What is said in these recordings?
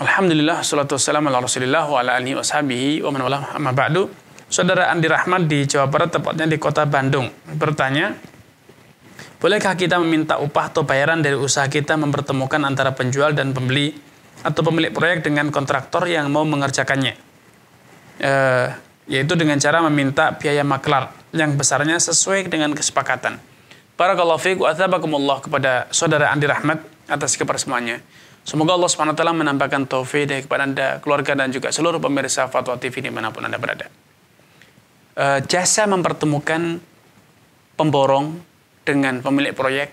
Alhamdulillah, salatu wassalamu ala rasulillah wa ala alihi sahabihi wa man amma ba'du. Saudara Andi Rahmat di Jawa Barat, tepatnya di kota Bandung, bertanya, Bolehkah kita meminta upah atau bayaran dari usaha kita mempertemukan antara penjual dan pembeli atau pemilik proyek dengan kontraktor yang mau mengerjakannya? E, yaitu dengan cara meminta biaya maklar yang besarnya sesuai dengan kesepakatan. Barakallahu fiik wa kepada saudara Andi Rahmat atas semuanya. Semoga Allah SWT menambahkan taufik kepada Anda, keluarga, dan juga seluruh pemirsa Fatwa TV dimanapun Anda berada. E, jasa mempertemukan pemborong dengan pemilik proyek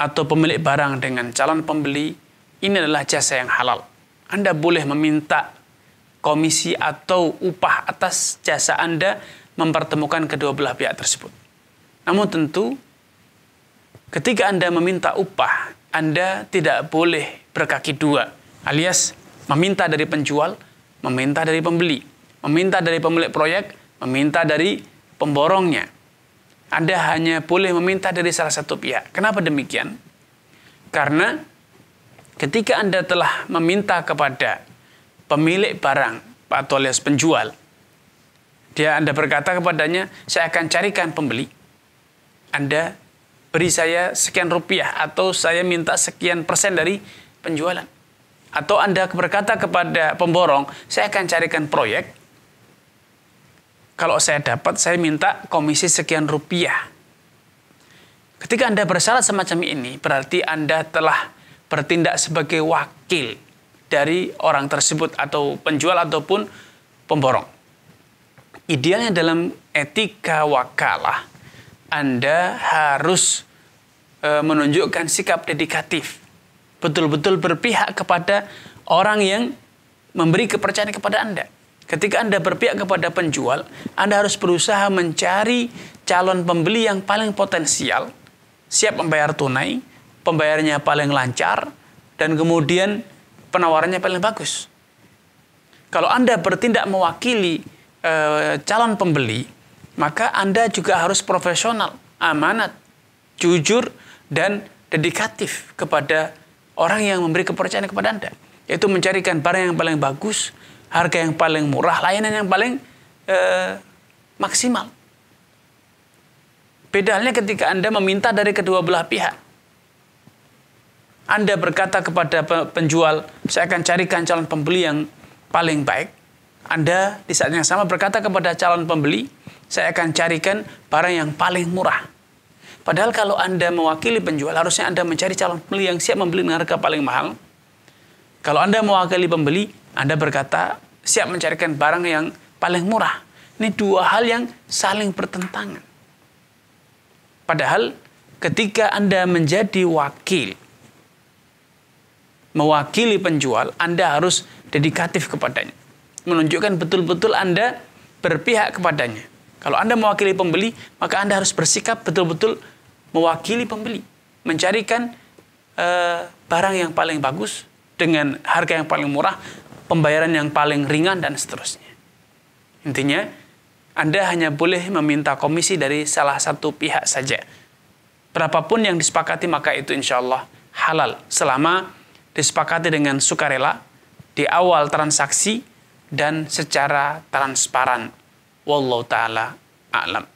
atau pemilik barang dengan calon pembeli, ini adalah jasa yang halal. Anda boleh meminta komisi atau upah atas jasa Anda mempertemukan kedua belah pihak tersebut. Namun tentu, ketika Anda meminta upah anda tidak boleh berkaki dua, alias meminta dari penjual, meminta dari pembeli, meminta dari pemilik proyek, meminta dari pemborongnya. Anda hanya boleh meminta dari salah satu pihak. Kenapa demikian? Karena ketika Anda telah meminta kepada pemilik barang atau alias penjual, dia Anda berkata kepadanya, saya akan carikan pembeli. Anda beri saya sekian rupiah atau saya minta sekian persen dari penjualan. Atau Anda berkata kepada pemborong, saya akan carikan proyek. Kalau saya dapat, saya minta komisi sekian rupiah. Ketika Anda bersyarat semacam ini, berarti Anda telah bertindak sebagai wakil dari orang tersebut atau penjual ataupun pemborong. Idealnya dalam etika wakalah, anda harus e, menunjukkan sikap dedikatif. Betul-betul berpihak kepada orang yang memberi kepercayaan kepada Anda. Ketika Anda berpihak kepada penjual, Anda harus berusaha mencari calon pembeli yang paling potensial, siap membayar tunai, pembayarannya paling lancar, dan kemudian penawarannya paling bagus. Kalau Anda bertindak mewakili e, calon pembeli, maka Anda juga harus profesional, amanat, jujur, dan dedikatif kepada orang yang memberi kepercayaan kepada Anda. Yaitu mencarikan barang yang paling bagus, harga yang paling murah, layanan yang paling eh, maksimal. Beda ketika Anda meminta dari kedua belah pihak. Anda berkata kepada penjual, saya akan carikan calon pembeli yang paling baik. Anda di saat yang sama berkata kepada calon pembeli, saya akan carikan barang yang paling murah. Padahal kalau Anda mewakili penjual, harusnya Anda mencari calon pembeli yang siap membeli dengan harga paling mahal. Kalau Anda mewakili pembeli, Anda berkata siap mencarikan barang yang paling murah. Ini dua hal yang saling bertentangan. Padahal ketika Anda menjadi wakil, mewakili penjual, Anda harus dedikatif kepadanya. Menunjukkan betul-betul Anda berpihak kepadanya. Kalau Anda mewakili pembeli, maka Anda harus bersikap betul-betul mewakili pembeli. Mencarikan e, barang yang paling bagus dengan harga yang paling murah, pembayaran yang paling ringan, dan seterusnya. Intinya, Anda hanya boleh meminta komisi dari salah satu pihak saja. Berapapun yang disepakati, maka itu insya Allah halal. Selama disepakati dengan sukarela, di awal transaksi, dan secara transparan. Wallahu taala alam.